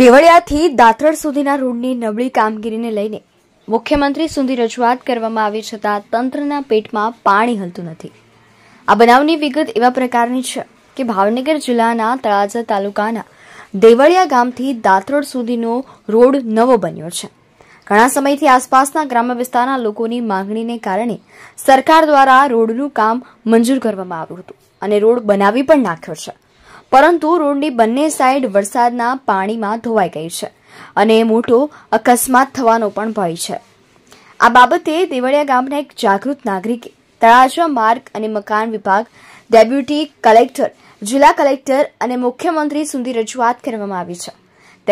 દેવળિયાથી દાત્રડ સુધીના રોડની નબળી કામગીરીને લઈને મુખ્યમંત્રી સુધી રજૂઆત કરવામાં આવી છતાં તંત્રના પેટમાં પાણી હલતું નથી આ બનાવની વિગત એવા પ્રકારની છે કે ભાવનગર જિલ્લાના તળાજર તાલુકાના દેવળિયા ગામથી દાત્રડ સુધીનો રોડ નવો બન્યો છે ઘણા સમયથી આસપાસના ગ્રામ્ય વિસ્તારના લોકોની માંગણીને કારણે સરકાર દ્વારા રોડનું કામ મંજૂર કરવામાં આવ્યું હતું અને રોડ બનાવી પણ નાખ્યો છે પરંતુ રોડની બંને સાઈડ વરસાદના પાણીમાં ધોવાઈ ગઈ છે અને મોટો અકસ્માત થવાનો પણ ભય છે આ બાબતે દેવળિયા ગામના એક જાગૃત નાગરિકે તળાજા માર્ગ અને મકાન વિભાગ ડેપ્યુટી કલેક્ટર જિલ્લા કલેક્ટર અને મુખ્યમંત્રી સુધી રજૂઆત કરવામાં આવી છે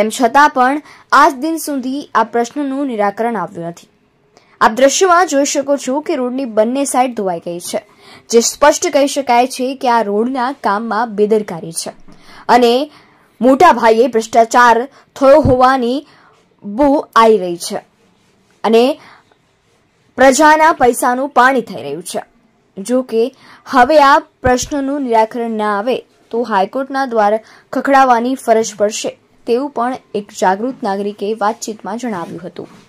તેમ છતાં પણ આજ દિન સુધી આ પ્રશ્નનું નિરાકરણ આવ્યું નથી આપ દ્રશ્યમાં જોઈ શકો છો કે રોડની બંને સાઈડ ધોવાઈ ગઈ છે જે સ્પષ્ટ કહી શકાય છે કે આ રોડના કામમાં બેદરકારી છે અને મોટા ભાઈએ ભ્રષ્ટાચાર થયો હોવાની બહુ આવી રહી છે અને પ્રજાના પૈસાનું પાણી થઈ રહ્યું છે જો કે હવે આ પ્રશ્નનું નિરાકરણ ના આવે તો હાઈકોર્ટના દ્વારા ખખડાવવાની ફરજ પડશે તેવું પણ એક જાગૃત નાગરિકે વાતચીતમાં જણાવ્યું હતું